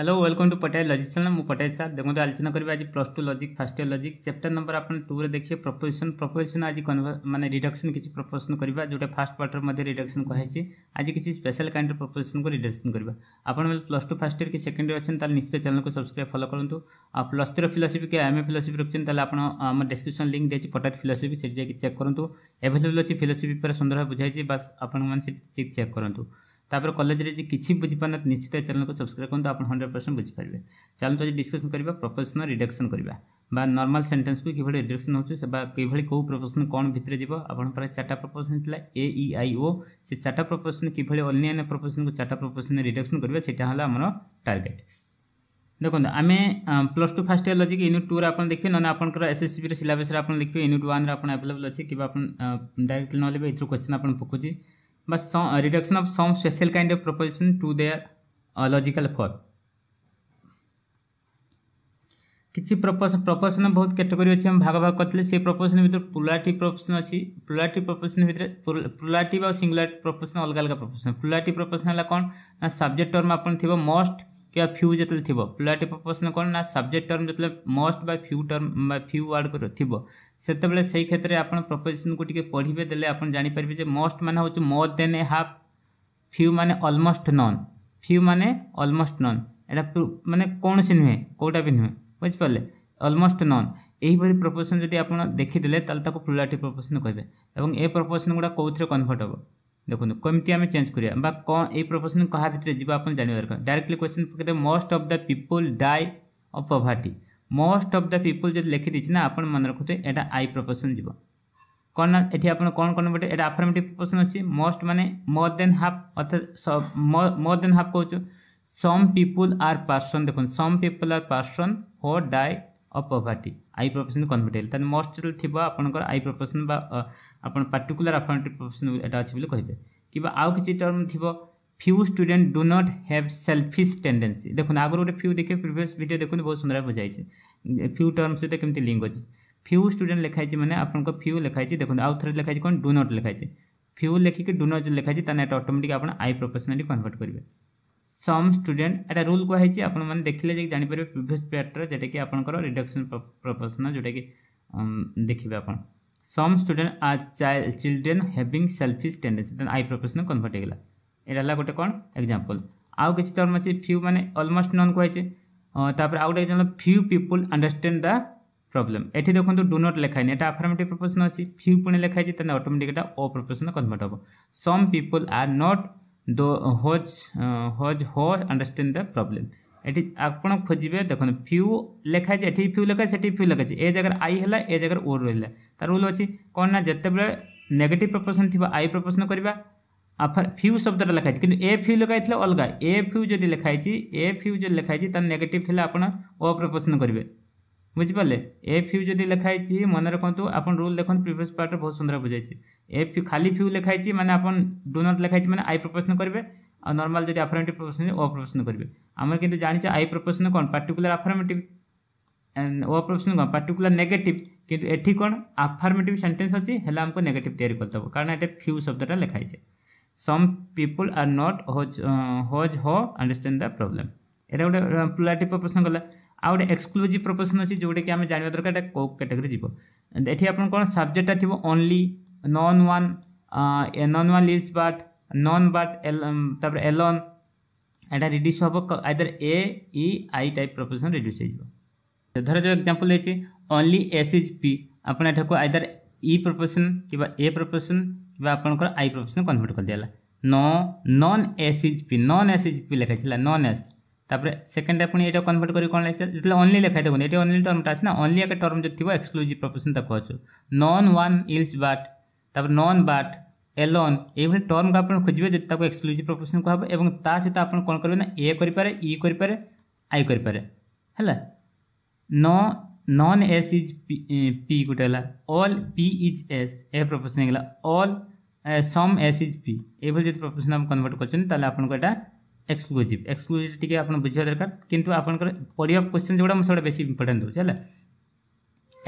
Hello welcome to Patel logic channel মু Patel sir দেখুন আলোচনা করবে আজ plus two logic first year logic chapter number আপনার টুরে দেখবে প্রপোজিশন প্রপোজিশন আজ মানে রিডকশন কিছু প্রপোজিশন করা যেটা ফার্স্ট পার্টর মধ্যে রিডকশন কুহাইছে আজ কিছু স্পেশাল কাইন্ড প্রপোজিশন কু রিডকশন করা আপনার প্লস টু ফার্স্ট ইয়ার কি সেকেন্ড ইয়ার অনেক তাহলে নিশ্চিত চ্যানেল কু সবসক্রাইব ফলো করতু আর প্লস থ্রি ফিলোসফি কি এম এ ফিলোসফি রখছেন তাহলে আপনার আমার ডেসক্রিপশন লিঙ্ক দিয়েছি পটাট ফিলোসফি সেটি যাই চেক করতু এভেলেবল অনেক ফিলোসফি উপরে সুন্দর ভাবে বুঝাইছি বাস আপনার সেটি চেক করতু ତାପରେ କଲେଜରେ ଯଦି କିଛି ବୁଝିପାରୁନାହାନ୍ତି ନିଶ୍ଚିତ ଚ୍ୟାନେଲକୁ ସବସ୍କ୍ରାଇବ୍ କରନ୍ତୁ ଆପଣ ହଣ୍ଡ୍ରେଡ଼ ପରସେଣ୍ଟ ବୁଝିପାରିବେ ଚାଲନ୍ତୁ ଆଜି ଡିସ୍କସନ୍ କରିବା ପ୍ରଫେସନ୍ ରିଡକ୍ସନ୍ କରିବା বা ନର୍ମାଲ୍ ସେଣ୍ଟେନ୍ସକୁ କିଭଳି ରିଡକ୍ସନ୍ ହେଉଛି ବା କିଭଳି କେଉଁ ପ୍ରଫେସନ୍ କ'ଣ ଭିତରେ ଯିବ ଆପଣଙ୍କ ପାଖରେ ଚାରିଟା ପ୍ରଫେସନ୍ ଥିଲା ଏ ଇ ଆଇ ଓ ସେ ଚାରିଟା ପ୍ରଫେସନ୍ କିଭଳି ଅନ୍ୟାନ୍ୟ ପ୍ରଫେସନ୍କୁ ଚାରିଟା ପ୍ରଫେସନ୍ ରିଡକ୍ସନ୍ କରିବା ସେଇଟା ହେଲା ଆମର ଟାର୍ଗେଟ୍ ଦେଖନ୍ତୁ ଆମେ plus two first year logic unit ଟୁରେ ଆପଣ ଦେଖିବେ ନହେଲେ ଆପଣଙ୍କର ଏସ୍ଏସ୍ସିବିର ସିଲାବସ୍ରେ ଆପଣ ଦେଖିବେ ୟୁନିଟ୍ ୱାନ୍ରେ ଆପଣ ଆଭେଲେବଲ୍ ଅଛି କିମ୍ବା ଆପଣ ଡାଇରେକ୍ଟଲି ନହେଲେ ବି ଏଥିରୁ କ୍ୱେଶ୍ଚନ୍ ଆପଣ ପକାଉଛି but some uh, reduction of some special kind of proposition to their uh, logical form କିଛି ପ୍ରପୋସନ୍ ପ୍ରପୋସନ୍ ବହୁତ କ୍ୟାଟେଗୋରୀ ଅଛି ଆମେ ଭାଗ ଭାଗ କରିଥିଲେ ସେଇ ପ୍ରପୋସନ୍ ଭିତରେ ପ୍ଲୁରାଟି ପ୍ରପୋସନ୍ ଅଛି ପ୍ଲୁରାଟି ପ୍ରପୋସନ୍ ଭିତରେ ପ୍ଲୁରାଟି ବା ସିଙ୍ଗୁଲାରିଟି ପ୍ରପୋସନ୍ ଅଲଗା ଅଲଗା ପ୍ରପୋସନ୍ ପ୍ଲୁରାଟି ପ୍ରପୋସନ୍ ହେଲା କ'ଣ ନା ସବଜେକ୍ଟ ଟର୍ମ ଆପଣ ଥିବ ମଷ୍ଟ क्या फ्यू ଯେତେବେଳେ ଥିବ ପ୍ଲୁରାଟି ପ୍ରପୋଜନ୍ କ'ଣ ନା ସବଜେକ୍ଟ ଟର୍ମ ଯେତେବେଳେ ମଷ୍ଟ ବା ଫ୍ୟୁ ଟର୍ମ ବା ଫ୍ୟୁ ୱାର୍ଡ଼ ଥିବ ସେତେବେଳେ ସେଇ କ୍ଷେତ୍ରରେ ଆପଣ ପ୍ରପୋଜିସନ୍କୁ ଟିକେ ପଢ଼ିବେ ଦେଲେ ଆପଣ ଜାଣିପାରିବେ ଯେ ମଷ୍ଟ ମାନେ ହେଉଛି more than a half few ମାନେ ଅଲମୋଷ୍ଟ ନନ୍ ଫ୍ୟୁ ମାନେ ଅଲମୋଷ୍ଟ ନନ୍ ଏଇଟା ମାନେ କୌଣସି ନୁହେଁ କେଉଁଟା ବି ନୁହେଁ ବୁଝିପାରିଲେ ଅଲମୋଷ୍ଟ ନନ୍ ଏହିଭଳି ପ୍ରପୋଜିସନ୍ ଯଦି ଆପଣ ଦେଖିଦେଲେ ତାହେଲେ ତାକୁ ପ୍ଲୁରାଟି ପ୍ରପୋଜିସନ୍ କହିବେ ଏବଂ ଏ ପ୍ରପୋଜିସନ୍ ଗୁଡ଼ା କେଉଁଥିରେ କନଭର୍ଟ ହେବ দেখুন কমিটি আমি চেঞ্জ করা বা কম এই প্রফেসন কাহা ভিতরে যা আপনার জাঁয়া দরকার ডাইরেক্টলি কোশ্চেন পকাইদেবে most of the people die of poverty most of the people যদি লিখি দিয়েছি না আপনার মনে রাখুতে এটা আই প্রফেসন যাব କ'ଣ ନା ଏଠି ଆପଣ କ'ଣ କ'ଣ ଗୋଟେ ଏଇଟା ଆଫର୍ମେଟିଭ୍ ପର୍ସନ୍ ଅଛି ମୋଷ୍ଟ ମାନେ ମୋର୍ ଦେନ୍ ହାଫ୍ ଅର୍ଥାତ୍ ମୋର୍ ଦେନ୍ ହାଫ୍ କହୁଛୁ ସମ୍ ପିପୁଲ୍ ଆର୍ ପାର୍ସନ୍ ଦେଖନ୍ତୁ ସମ୍ people are person who die of poverty I proposition convertible ତାହେଲେ ମଷ୍ଟରେ ଥିବ ଆପଣଙ୍କର ଆଇ ପ୍ରଫେସନ୍ ବା ଆପଣ ପାର୍ଟିକୁଲାର ଆଫର୍ମେଟିଭ୍ ପ୍ରଫେସନ୍ ଏଇଟା ଅଛି ବୋଲି କହିବେ କିମ୍ବା ଆଉ କିଛି ଟର୍ମ ଥିବ few student do not have selfish tendency দেখুন আগর গোটে ফিউ দেখে প্রিভিয়স ভিডিও দেখুন বহু সুন্দর বুঝাইছে ফিউ টর্ম সহ কেমতি লিঙ্ক আছে ফিউ স্টুডেন্ট লেখা হয়েছে মানে আপনার ফিউ লেখা হয়েছে দেখুন আউ থরে লেখা হয়েছে কোন ডু নট লেখা হয়েছে ফিউ লেখিকি ডু নট লেখা হয়েছে তাহলে এটা অটোমেটিক আপনার আই প্রফেসনালি কনভার্ট করবে ସମ୍ ଷ୍ଟୁଡେଣ୍ଟ ଏଇଟା ରୁଲ୍ କୁହାହେଇଛି ଆପଣମାନେ ଦେଖିଲେ ଯାଇକି ଜାଣିପାରିବେ ପ୍ରିଭିୟସ୍ ପ୍ୟାଟର୍ରେ ଯେଉଁଟାକି ଆପଣଙ୍କର ରିଡକ୍ସନ୍ ପ୍ରପୋର୍ସନ୍ ଯେଉଁଟାକି ଦେଖିବେ ଆପଣ some student are children having selfish tendency then I proposition convert ହେଇଗଲା ଏଇଟା ହେଲା ଗୋଟେ କ'ଣ ଏକ୍ଜାମ୍ପଲ୍ ଆଉ କିଛି ଟର୍ମ ଅଛି ଫ୍ୟୁ ମାନେ ଅଲମୋଷ୍ଟ ନନ୍ କୁହାଇଛି ତାପରେ ଆଉ ଗୋଟେ example few people understand the problem এটি দেখুন ডু নট লেখা হয়নি এটা আফার্মেটিভ প্রপোসন অছি ফিউ পুনে লেখা হয়েছে তাহলে অটোমেটিক এটা অপ্রপোসন কনভার্ট হব some people are not those whose whose who understand the problem এটি আপনার খোঁজবে দেখুন ফিউ লেখা আছে এটি ফিউ লেখা সেটি ফিউ লেখা আছে এ জায়গায় আই হলা এ জায়গায় ওর রহিলা তার রুল অছি কোণ না যেতবে নেগেটিভ প্রপোর্সন থিব আই প্রপোর্সন করিবা আফার ফিউ শব্দটা লেখা আছে কিন্তু এ ফিউ লেখা হয়েছিল অলগা এ ফিউ যদি লেখা হয়েছে এ ফিউ যদি লেখা হয়েছে তার নেগেটিভ লে আপনার ও প্রপোর্সন করবে বুঝিপারে এ ফিউ যদি লেখা হয়েছি মনে রাখতু আপনার রুল দেখুন প্রিভিয়স পার্টরে বহু সুন্দর বুঝাইছি এ ফিউ খালি ফিউ লেখা হয়েছি মানে আপনার ডু নট লেখা হয়েছি মানে আই প্রপোসন করবে আর নর্মাল যদি আফরমেটিভ প্রপোসন ও প্রপোসন করবে আমরা কিন্তু জানিছি আই প্রপোসন কোণ পার্টিকুলার আফরমেটিভ ও প্রপোসন কোণ পার্টিকুলার নেগেটিভ কিন্তু এটি কোণ আফরমেটিভ সেন্টেন্স অছি হেলা আমাকে নেগেটিভ তৈরি করতে হবে কারণ এটা ফিউ শব্দটা লেখা হয়েছে some people are not whose whose who understand the problem এটা গোটে প্লুরাটিভ প্রপোসন কলা ଆଉ ଗୋଟେ ଏକ୍ସକ୍ଲୁଜିଭ୍ ପ୍ରପୋଜିସନ୍ ଅଛି ଯେଉଁଟାକି ଆମେ ଜାଣିବା ଦରକାର ଏଇଟା କେଉଁ କାଟେଗୋରୀ ଯିବ ଏଠି ଆପଣ କ'ଣ ସବଜେକ୍ଟଟା ଥିବ only none one none one least but none but ତାପରେ ଏଲନ୍ ଏଇଟା ରିଡ୍ୟୁସ୍ ହେବ either A E I type proposition reduce ହେଇଯିବ ଧର ଯେଉଁ ଏକ୍ଜାମ୍ପଲ୍ ହେଇଛି ଓନ୍ଲି ଏସ୍ ଇଜ୍ ପି ଆପଣ ଏଠାକୁ ଆଇଦର ଇ ପ୍ରପୋଜିସନ୍ କିମ୍ବା ଏ ପ୍ରପୋଜିସନ୍ କିମ୍ବା ଆପଣଙ୍କର ଆଇ ପ୍ରପୋଜିସନ୍ କନଭର୍ଟ କରିଦିଆଲା ନ none S is P none S is P ଲେଖାଇଥିଲା ନନ୍ ଏସ୍ তাপরে সেকেন্ডে আপনি এটা কনভার্ট করি কোণ লেখা যেটা অনলি লেখাই দেখুন এটা অনলি টর্মটা আছে না অনলি একটা টর্ম যদি থাকবে এক্সক্লুসিভ প্রপোজিশন তাকে আছে নন ওয়ান ইলস বাট তাপরে নন বাট এলন এইভাবে টর্ম আপনার খোঁজবে যদি তাকে এক্সক্লুসিভ প্রপোজিশন কুহব এবং তা সহ আপনার কোণ করবে না এ করে ই করে আই করে হ্যাঁ ন नन एस इज पी गोटे all P is S a proposition होगा all some S is P ये जो प्रपोसन आप कनभर्ट कर ଏକ୍ସକ୍ଲୁଜିଭ୍ ଏକ୍ସକ୍ଲୁଜିଭ୍ ଟିକେ ଆପଣ ବୁଝିବା ଦରକାର କିନ୍ତୁ ଆପଣଙ୍କର ପଡ଼ିବା କ୍ୱେଶ୍ଚିନ୍ ଯେଉଁଟା ମୁଁ ସେଗୁଡ଼ା ବେଶୀ ଇମ୍ପୋର୍ଟାଣ୍ଟ ଦେଉଛି ହେଲା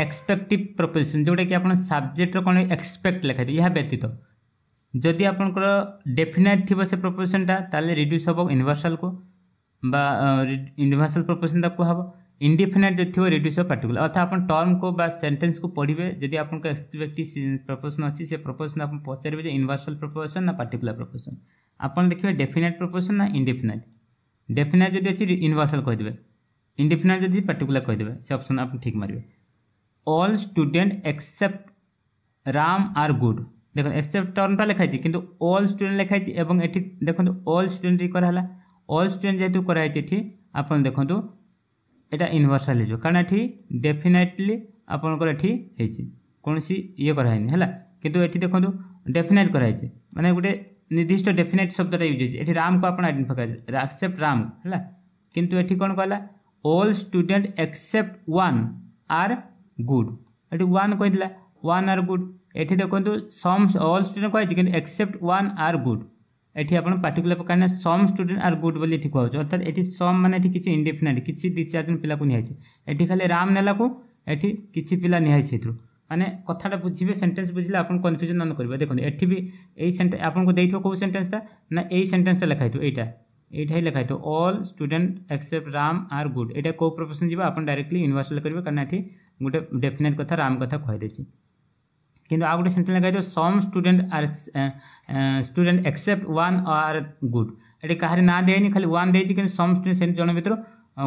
ଏକ୍ସପେକ୍ଟିଭ୍ ପ୍ରପୋଜିସନ୍ ଯେଉଁଟାକି ଆପଣ ସବଜେକ୍ଟର କ'ଣ ଏକ୍ସପେକ୍ଟ ଲେଖାରେ ଏହା ବ୍ୟତୀତ ଯଦି ଆପଣଙ୍କର ଡେଫିନାଇଟ୍ ଥିବ ସେ ପ୍ରପୋଜିସନ୍ଟା ତାହେଲେ ରିଡ୍ୟୁସ୍ ହେବ ୟୁନିଭର୍ସାଲ୍କୁ ବା ୟୁନିଭର୍ସାଲ୍ ପ୍ରପୋଜିସନ୍ଟା କୁହାହେବ ଇଣ୍ଡିଫିନାଇଟ୍ ଯଦି ଥିବ ରିଡ୍ୟୁସ୍ ହେବ ପାର୍ଟିକୁଲାର ଅର୍ଥାৎ ଆପଣ ଟର୍ମକୁ ବା ସେଣ୍ଟେନ୍ସକୁ ପଢ଼ିବେ ଯଦି ଆପଣଙ୍କ ଏକ୍ସପେକ୍ଟିଭ୍ ପ୍ରପୋଜିସନ୍ ଅଛି ସେ ପ୍ରପୋଜିସନ୍ ଆପଣ ପଚାରିବେ ଯେ ୟୁନିଭର୍ସାଲ୍ ପ୍ରପୋଜିସନ୍ ନା ପାର୍ଟିକୁଲାର ପ୍ରପୋଜିସନ୍ ଆପଣ ଦେଖିବେ ଡେଫିନାଇଟ୍ ପ୍ରପୋଜିସନ୍ ନା ଇଣ୍ଡିଫିନାଇଟ୍ ଡେଫିନାଇଟ୍ ଯଦି ଅଛି ୟୁନିଭର୍ସାଲ୍ କହିଦେବେ ଇଣ୍ଡିଫିନାଇଟ୍ ଯଦି ପାର୍ଟିକୁଲାର କହିଦେବେ ସେ ଅପସନ୍ ଆପଣ ଠିକ୍ ମାରିବେ all student except Ram are good দেখুন এক্সেপ্ট টর্মটা লেখা হয়েছে কিন্তু অল স্টুডেন্ট লেখা হয়েছে এবং এটি দেখুন অল স্টুডেন্ট করা হল অল স্টুডেন্ট যেহেতু করা হয়েছে এটি আপনার দেখুন এটা ইনভর্সাল হয়ে কারণ এটি ডেফিনাইটলি আপনার এটি হয়েছে কোণী ইয়ে করা হয়নি হল হ্যাঁ? কিন্তু এটি দেখুন ডেফিনাইট করা হয়েছে মানে গোটে নির্দিষ্ট ডেফিনেট শব্দটা ইউজ হয়েছে এটি রামকে আপনার আইডেন্টিফাই করা আকসেপ্ট রাম হ্যাঁ কিন্তু এটি কোণ কলা all student except one are good এটি ওয়ান কইলা ওয়ান আর গুড এটি দেখুন সম অল স্টুডেন্ট কুয়াছে কিন্তু একসেপ্ট ওয়ান আর গুড এটি আপনার পার্টিকুলার কারণ সম স্টুডেন্ট আর গুড বলে এটি কুয়াছে অর্থাৎ এটি সম মানে এটি কিছু ইন্ডিফিনেট কিছু দুই চারজন পিলাকে নিয়েছে এটি খালি রাম নেলাকু এটি কিছু পিলা নিয়েছে এথু અને કથાটা বুঝিবে সেন্টেন্স বুঝিলা আপন কনফিউশন অন করিবো দেখো এઠીবি এই সেন্ট আপন কো দেইতো কো সেন্টেন্স না এই সেন্টেন্স লেখাইতো এটা এঠাই লেখাইতো all student except Ram are good এটা কো প্রপোজিশন জিবা আপন ডাইরেক্টলি ইউনিভার্সাল করিবো কারণ এઠી গুটে ডেফিনেট কথা রাম কথা কই দেছি কিন্তু আগুটে সেন্টেন্স লাগাইতো some student are student except one are good এডি কাহারি না দেইনি খালি ওয়ান দেইছি কিন্তু সাম সেন্টেন্স জন মিত্র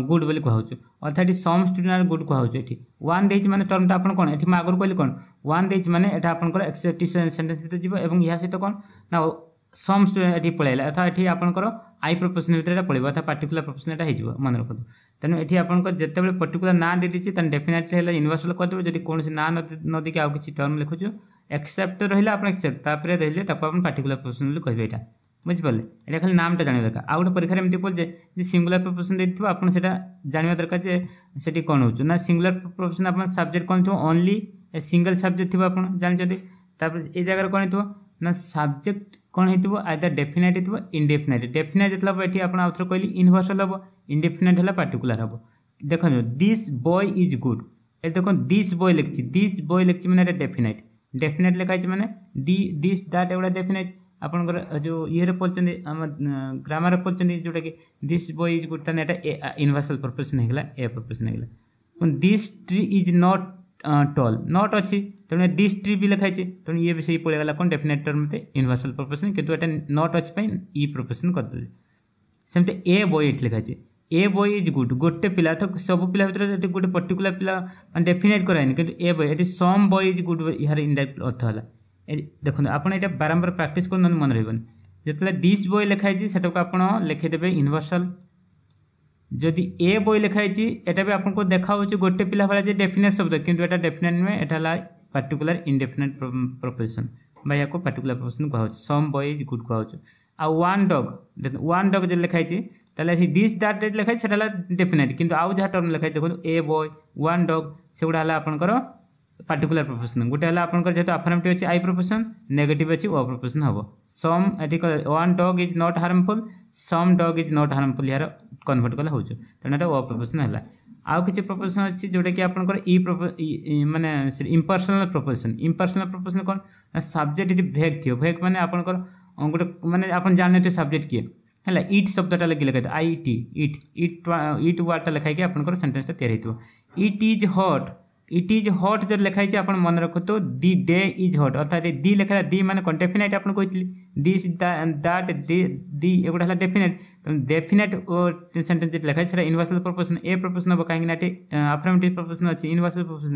গুড বলে কুহাচ্ছে অর্থাৎ এটি সম স্টুডেন্ট আর গুড কুহাচ্ছে এটি ওয়ান দিয়েছি মানে টর্মটা আপনার কোণ এটি মু আগর কহিলি কোণ ওয়ান দিয়েছি মানে এটা আপনার একটি সেন্টেন্স ভিতরে যাব এবং ইয়া সহ কোণ না সম স্টুডেন্ট এটি পলাইলা অর্থাৎ এটি আপনার আই প্রপোসন ভিতরে এটা পড়ব অর্থাৎ পার্টিকুলার প্রপোসন এটা হয়ে মনে রাখুন তেমন এটি আপনার যেতবে পার্টিকুলার না দিয়েছি তাহলে ডেফিনেটলি হলে ইনভর্সল করেদেবে যদি কোণী না নদিকে আউ কিছু টর্ম লিখুছ একসেপ্ট রহলে আপনার একসেপ্ট তাপরে রহলে তাকে আপনার পার্টিকুলার প্রপোসন বলে কহবে এটা ବୁଝିପାରିଲେ ଏଇଟା ଖାଲି ନାମଟା ଜାଣିବା ଦରକାର ଆଉ ଗୋଟେ ପରୀକ୍ଷାରେ ଏମିତି ପଡ଼ିଯାଏ ଯେ ସିଙ୍ଗୁଲାର ପ୍ରପୋଜନ୍ ଦେଇଥିବ ଆପଣ ସେଇଟା ଜାଣିବା ଦରକାର ଯେ ସେଠି କ'ଣ ହେଉଛି ନା ସିଙ୍ଗୁଲାର ପ୍ରପୋଜନ୍ ଆପଣ ସବଜେକ୍ଟ କ'ଣ ଥିବ ଓନ୍ଲି ଏ ସିଙ୍ଗଲ୍ ସବଜେକ୍ଟ ଥିବ ଆପଣ ଜାଣିଛନ୍ତି ତାପରେ ଏ ଜାଗାରେ କ'ଣ ହେଇଥିବ ନା ସବଜେକ୍ଟ କ'ଣ ହେଇଥିବ ଆଇଦର୍ ଡେଫିନାଇଟ୍ ହେଇଥିବ ଇଣ୍ଡେଫିନାଇଟ୍ ଡେଫିନାଇଟ୍ ଯେତେବେଳେ ହେବ ଏଠି ଆପଣ ଆଉ ଥରେ କହିଲି ଇନଭର୍ସଲ୍ ହେବ ଇଣ୍ଡେଫିନାଇଟ୍ ହେଲା ପାର୍ଟିକୁଲାର ହେବ ଦେଖନ୍ତୁ this boy is good a ଦେଖନ୍ତୁ ଦିସ୍ ବୟ ଲେଖିଛି ଦିସ୍ ବୟ ଲେଖିଛି ମାନେ ଏଇଟା ଡେଫିନାଇଟ୍ ଡେଫିନାଇଟ୍ ଲେଖା ହେଇଛି ମାନେ ଦି ଦିସ୍ ଦ୍ୟାଟ୍ ଏଗୁଡ଼ା ଡେଫିନାଇଟ୍ ଆପଣଙ୍କର ଯେଉଁ ଇଏରେ ପଢ଼ିଛନ୍ତି ଆମ ଗ୍ରାମାରରେ ପଢ଼ିଛନ୍ତି ଯେଉଁଟାକି ଦିସ୍ ବଏ ଇଜ୍ ଗୋଟେ ଏଇଟା ଏ ୟୁନିଭର୍ସାଲ୍ ପ୍ରପୋଜିସନ୍ ହେଇଗଲା ଏ ପ୍ରପୋଜିସନ୍ ହେଇଗଲା ପୁଣି this tree is not tall not ଅଛି ତେଣୁ ଡିସ୍ ଟ୍ରି ବି ଲେଖାଇଛି ତେଣୁ ଇଏ ବି ସେଇ ପଳେଇଗଲା କ'ଣ ଡେଫିନେଟ୍ ଟର୍ମ ମୋତେ ୟୁନିଭର୍ସାଲ୍ ପ୍ରପୋଜିସନ୍ କିନ୍ତୁ ଏଇଟା ନଟ୍ ଅଛି ପାଇଁ ଇ ପ୍ରପୋଜିସନ୍ କରିଦେଲି ସେମିତି ଏ ବଏ ଏଠି ଲେଖାଇଛି ଏ ବଏ ଇଜ୍ ଗୁଡ୍ ଗୋଟେ ପିଲା ତ ସବୁ ପିଲା ଭିତରେ ଏଠି ଗୋଟେ ପର୍ଟିକୁଲାର ପିଲା ମାନେ ଡେଫିନେଟ୍ କରାହେନି କିନ୍ତୁ ଏ ବଏ ଏଠି ସମ୍ ବଏ ଇଜ୍ ଗୁଡ୍ ଏହାର ଇଣ୍ଡାଇରେକ୍ଟ ଅର୍ଥ ହେଲା দেখুন আপনার এটা বারম্বার প্রাকটিস করে নন মনে রহবেন যেতবে ডিস বই লেখা হয়েছে সেটাকে আপনার লিখেদেবে ইনভরসাল যদি এ বই লেখা হয়েছে এটা বি আপনার দেখা হচ্ছে গোটে পিলা ভাড়া যে ডেফিনেট শব্দ কিন্তু এটা ডেফিনেট নুহে এটা হল পার্টিকুলার ইনডেফিনেট প্রফেসন বা ইয়াকে পার্টিকুলার প্রফেসন কুয়া হচ্ছে সম বয় ইজ গুড কুয়া হচ্ছে আর ওয়ান ডগ দেখুন ওয়ান ডগ যে লেখা হয়েছে তাহলে সেই দিস দ্যাট লেখা হয়েছে সেটা হল ডেফিনেট কিন্তু আউ যা টর্ম লেখা হয়েছে দেখুন এ বয় ওয়ান ডগ সেগুলা হল আপনার পার্টিকুলার প্রপোর্সন গোটে হল আপনার যেহেতু আফরমেটিভ আছে আই প্রপোর্সন নেগেটিভ আছে ও প্রপোর্সন হব সম এটি one dog is not harmful some dog is not harmful ইয়ার কনভর্ট কলে হচ্ছে তেমন এটা ও প্রপোর্সন হল আউ কিছু প্রপোর্সন আছে যেটা কি আপনার ই মানে ইম্পর্সনাল প্রপোর্সন ইম্পর্সনাল প্রপোর্সন কোণ সাবজেক্ট এটি ভেগ থিও ভেগ মানে আপনার গোটে মানে আপনার জানিনথে সাবজেক্ট কিয়ে ହେଲା ଇଟ୍ ଶବ୍ଦଟା ଲେଖି ଲେଖା ଆଇ ଟି ଇଟ୍ ଇଟ୍ ଇଟ୍ ୱାର୍ଡ଼ଟା ଲେଖାଇକି ଆପଣଙ୍କର ସେଣ୍ଟେନ୍ସଟା ତିଆରି ହେଇଥିବ it is hot it is hot যদি লেখা হয়েছে আপনার মনে রাখতো দি ডে ইজ হট অর্থাৎ দি লেখা দি মানে কোন ডেফিনাইট আপনার কইলি দিস দ্যাট দি এগুলো হল ডেফিনাইট ডেফিনাইট সেন্টেন্স যেটা লেখা সেটা ইনভার্সাল প্রপোর্সন এ প্রপোর্সন হব কাহিঁকি না আফরমেটিভ প্রপোর্সন আছে ইনভার্সাল প্রপোর্সন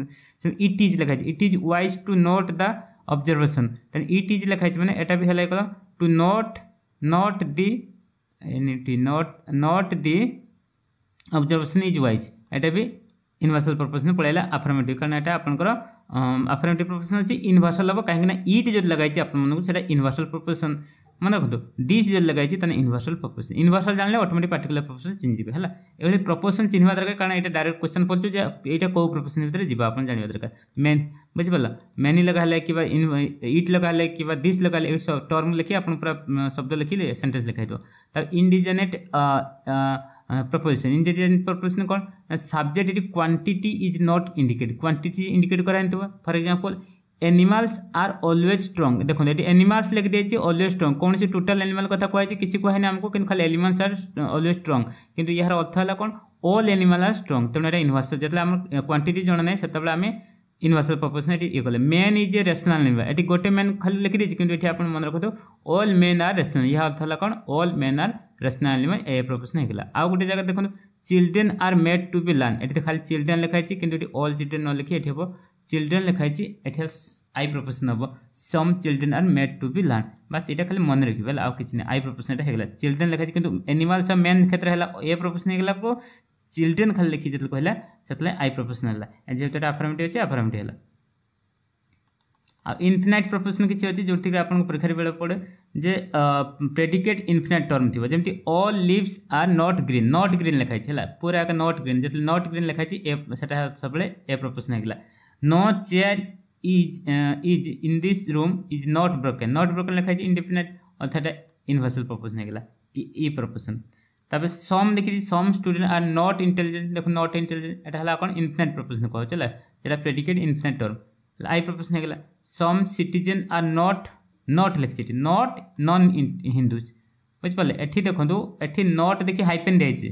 ইট ইজ লেখা it is wise to note the observation তাহলে ইট ইজ লেখা হয়েছে মানে এটা বি হল গেল to note not the not not the observation is wise এটা বি ইনভার্সাল প্রপোর্সন পড়াইলা আফরমেটিভ কারণ এটা আপনার আফরমেটিভ প্রপোর্সন আছে ইনভার্সাল হব কিনা ইট যদি লাগাইছে আপনার সেটা ইনভার্সাল প্রপোর্সন মনে রাখতু ডিস যদি লাগাইছে তাহলে ইনভার্সাল প্রপোর্সন ইনভার্সাল জানলে অটোমেটিক পার্টিকুলার প্রপোর্সন চিনিবে হল এভাবে প্রপোর্সন চিহ্নবা দরকার কারণ এটা ডাইরেক্ট কোশ্চেন পড়ছে যে এইটা কেউ প্রপোর্সন ভিতরে যা আপনার জাঁয়া দরকার মেন বুঝিপারা মেনি লগা হলে কিংবা ইট লগা হলে কিংবা ডিস লগা হলে এই টর্ম লিখি আপনার পুরা শব্দ লিখিলে সেন্টেন্স লিখাই দেব তার indefinite proposition in the proposition कौन सब्जेक्ट uh, तो। यदि quantity is not indicate quantity indicate कराइए for example animals are always strong देखो ये एनिमल्स लिख दिए अलवेज स्ट्रंग कौन से टोटाल एनिमल कथा कहे किसी कहे ना आमको कि खाली एनिमल्स आर अलवेज स्ट्रंग किंतु यार अर्थ है uh, तो, कौन अल एनिमल आर स्ट्रंग तेनालीरि यहाँ इनभर्सल जो आम क्वांटिटी जना ना से आम इनभर्सल प्रपोर्सन ये कले man is a rational animal ये गोटे मेन खाली लिखी देखिए कि आप मन रखु अल मेन आर रेसनाल यहाँ अर्थ है कौन अल मेन आर রেসনাল মানে এ প্রফেসন হয়ে গেল আউ গোটে জায়গা দেখুন children are made to be learn এটি খালি চিলড্রেন লেখা হয়েছে কিন্তু এটি অল চিলড্রেন ন লিখি এটি হব চিলড্রেন লেখা হয়েছে এটি আই প্রফেসন হব some children are made to be learn বাস এটা খালি মনে রাখবে আউ কিছু না আই প্রফেসন এটা হয়ে গেল চিলড্রেন লেখা হয়েছে কিন্তু এনিমালস মেন ক্ষেত্রে হল এ প্রফেসন হয়ে গেল চিলড্রেন খালি লিখি যেতে কহিলা সেতলে আই প্রফেসন হল যেহেতু এটা আফরমেটিভ আছে আফরমেটিভ হল इनफिनाइट प्रपोजन किसी अच्छे जो आपको बेल पड़े जे प्रेडिकेट इनफिनाइट टर्म थी जमी all leaves are not green not green लिखाई है पूरा एक नट ग्रीन जो नट ग्रीन लिखाई सब ए प्रपोजन होगा no chair is is in this room is not broken not broken लिखाई इनडिफिनाइट अर्थात इनभर्सल प्रपोजन होगा इ प्रपोजन তারপরে সম দেখিছি some student are not intelligent দেখুন নট ইন্টেলিজেন্ট এটা হল এখন ইনফিনাইট প্রপোজন কুহছে হল যেটা প্রেডিকেট आई पर्पस निकला some citizen are not not लिखिଛି ନଟ୍ ନନ୍ ହିନ୍ଦୁଜ୍ ବୁଝିପାରିଲେ ଏଠି ଦେଖନ୍ତୁ ଏଠି ନଟ୍ ଦେଖି ହାଇପେନ୍ ଦେଇଛି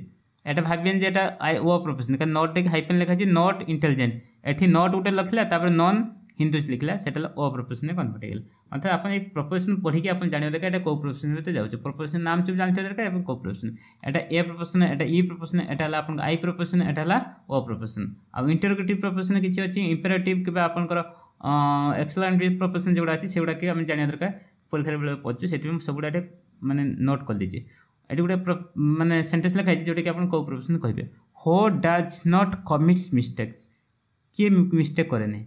ଏଇଟା ଭାବିବେନି ଯେ ଏଇଟା ଓ ପ୍ରଫେସନ୍ କାରଣ ନଟ୍ ଦେଖି ହାଇପେନ୍ ଲେଖାଛି ନଟ୍ ଇଣ୍ଟେଲିଜେଣ୍ଟ ଏଠି ନଟ୍ ଗୋଟେ ଲେଖିଲା ତାପରେ ନନ୍ হিন্দুজ লিখলা সেটা হল ও প্রপোর্সনে কনভার্ট হয়ে গেল অর্থাৎ আপনার এই প্রপোর্সন পড়িকি আপনার জাঁয়া দরকার এটা কেউ প্রপোর্সন ভিতরে যাচ্ছে প্রপোর্সন নাম সব জাঁয়া দরকার এবং কেউ প্রপোর্সন এটা এ প্রপোর্সন এটা ই প্রপোর্সন এটা হল আপনার আই প্রপোর্সন এটা হল ও প্রপোর্সন আন্টরগেটিভ প্রপোর্সন কিছু অ ইম্পেরেটিভ কিংবা আপনার এক্সলান্টরি প্রপোর্সন যেগুলো আছে সেগুলোকে আমি জাঁয়া দরকার পরীক্ষার বেলা পড়ছু সেটা সবগুলো মানে নোট করেদেছি ଏଠି ଗୋଟେ ମାନେ ସେଣ୍ଟେନ୍ସ ଲେଖା ହେଇଛି ଯେଉଁଟାକି ଆପଣ କେଉଁ ପ୍ରଫେସନ୍ କହିବେ who does not commits mistakes କିଏ ମିଷ୍ଟେକ୍ କରେନି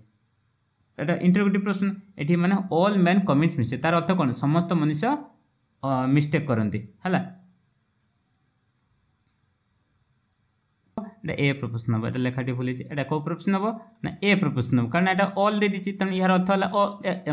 এটা ইন্টারগেটিভ প্রশ্ন এটি মানে অল ম্যান কমিট মিস্টেক তার অর্থ কোণ সমস্ত মনুষ্য মিস্টেক করতে হ্যাঁ এটা এ প্রপোর্শন হব এটা লেখাটি ভুলেছি এটা কেউ প্রপোর্শন হব না এ প্রপোর্শন হব কারণ এটা অল দিয়ে দিচ্ছি তেমন ইয়ার অর্থ হল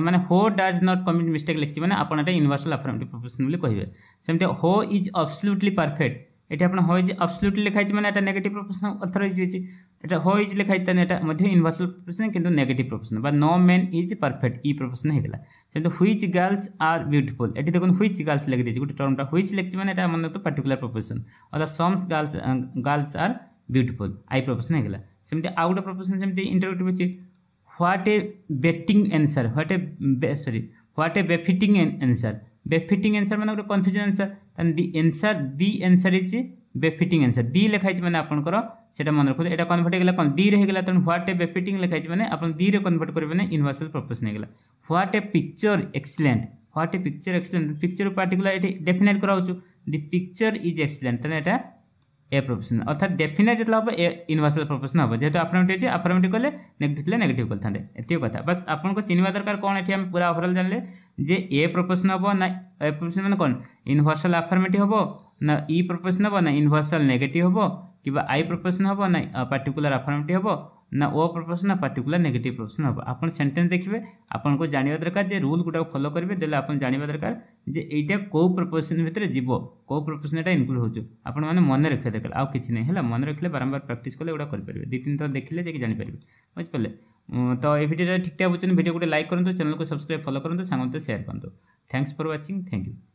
মানে হো ডাজ নট কমিট মিস্টেক লিখছি মানে আপনার এটা ইউনিভার্সাল আফরমেটিভ প্রপোর্শন বলে কহবে সেমতি হো ইজ অবসলুটলি পারফেক্ট এটি আপনার হইজ আবসলুটলি লেখা হয়েছে মানে এটা নেগেটিভ প্রপোর্সন অথরাইজ হয়েছে এটা হইজ লেখা হয়েছে তাহলে এটা মধ্যে ইনভার্সাল প্রপোর্সন কিন্তু নেগেটিভ প্রপোর্সন বা no man is perfect E proposition হয়ে গেল সেটা হুইচ গার্লস আর বিউটিফুল এটি দেখুন হুইচ গার্লস লেখা দিয়েছে গোটে টর্মটা হুইচ লেখছে মানে এটা আমাদের তো পার্টিকুলার প্রপোর্সন অর্থাৎ some girls girls are beautiful I proposition হয়ে গেল সেমতি আউ গোটে প্রপোর্সন সেমতি ইন্টারগেটিভ আছে what a betting answer what a sorry what a befitting answer befitting answer মানে গোটে কনফ্যুজন আনসার তাহলে the answer the answer is befitting answer D লেখা হয়েছে মানে আপনার সেটা মনে রাখুন এটা কনভর্ট হয়ে গেল ডি হয়ে গেল তেমন হোয়াট এ বেফিটিং লেখা হয়েছে মানে আপনার ডি রে কনভর্ট করবে মানে ইউনিভার্সাল প্রপোজন হয়ে গেল what a picture excellent what a picture excellent picture particular এটি ডেফিনেট করা হচ্ছে দি পিকচর ইজ এক্সিলেন্ট তাহলে এটা ए प्रपोसन अर्थात डेफिनेट जो हम ए यूनिवर्सल प्रपोसन हम जेहतु आफर्मेटिव अच्छे आफर्मेटिव कले नेगेटिव कले नेगेटिव करते ये कथ बस आपको चिन्हवा दरकार कौन ये पूरा ओभरअल जान যে এ প্রপোর্সন হব না এ প্রপোর্সন মানে কোন ইনভার্সাল আফার্মেটিভ হব না ই প্রপোর্সন হব না ইনভার্সাল নেগেটিভ হব কিংবা আই প্রপোর্সন হব না পার্টিকুলার আফার্মেটিভ হব না ও প্রপোর্সন না পার্টিকুলার নেগেটিভ প্রপোর্সন হব আপন সেন্টেন্স দেখবে আপনার জাঁয়া দরকার যে রুল গুড়া ফলো করবে দেলে আপনার জাঁয়া দরকার যে এইটা কেউ প্রপোর্সন ভিতরে যাব কেউ প্রপোর্সন এটা ইনক্লুড হচ্ছে আপনার মানে মনে রাখবে দেখলে আউ কিছু নাই হল মনে রাখলে বারম্বার প্র্যাকটিস কলে ওটা করে পারবে দুই তিন থর দেখলে যাই জাঁপারে বুঝিপারে ତ ଏ ଭିଡ଼ିଓରେ ଠିକ୍ଠାକ୍ ବୁଝୁଛନ୍ତି ଭିଡ଼ିଓ ଗୋଟେ ଲାଇକ୍ କରନ୍ତୁ ଚ୍ୟାନେଲକୁ ସବସ୍କ୍ରାଇବ୍ ଫଲୋ କରନ୍ତୁ ସାଙ୍ଗମାନଙ୍କୁ ସେୟାର କରନ୍ତୁ thanks for watching thank you